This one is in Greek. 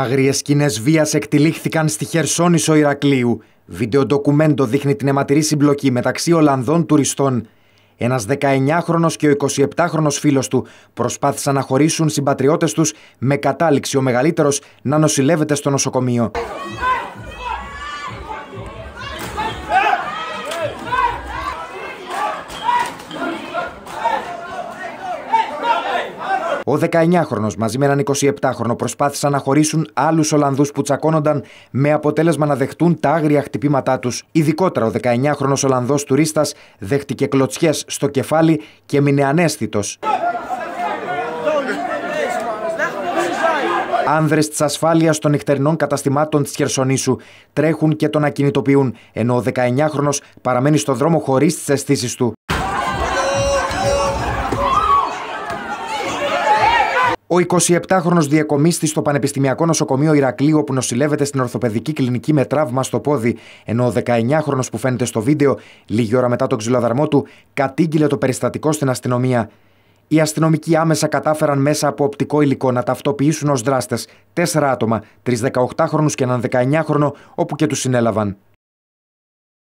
Άγριες σκηνές βίας εκτελήχθηκαν στη Χερσόνησο Ηρακλείου. Βίντεο ντοκουμέντο δείχνει την αιματηρή συμπλοκή μεταξύ Ολλανδών τουριστών. Ένας 19χρονο και ο 27χρονο φίλος του προσπάθησαν να χωρίσουν συμπατριώτες τους με κατάληξη ο μεγαλύτερος να νοσηλεύεται στο νοσοκομείο. Ο 19χρονο μαζί με έναν 27χρονο προσπάθησαν να χωρίσουν άλλους Ολλανδούς που τσακώνονταν με αποτέλεσμα να δεχτούν τα άγρια χτυπήματά τους. Ειδικότερα ο 19χρονο Ολλανδός τουρίστας δέχτηκε κλωτσιές στο κεφάλι και μείνε ανέστητος. Άνδρες της ασφάλειας των νυχτερινών καταστημάτων της Χερσονήσου τρέχουν και τον ακινητοποιούν, ενώ ο 19χρονο παραμένει στον δρόμο χωρίς τις αισθήσεις του. Ο 27χρονο διακομίστης στο Πανεπιστημιακό Νοσοκομείο Ηρακλείου, που νοσηλεύεται στην ορθοπαιδική κλινική με τραύμα στο πόδι, ενώ ο 19χρονο που φαίνεται στο βίντεο, λίγη ώρα μετά τον ξυλοδαρμό του, κατήγγειλε το περιστατικό στην αστυνομία. Οι αστυνομικοί άμεσα κατάφεραν μέσα από οπτικό υλικό να ταυτοποιήσουν ως δράστες τέσσερα άτομα, τρεις 18χρονου και έναν 19χρονο, όπου και τους συνέλαβαν.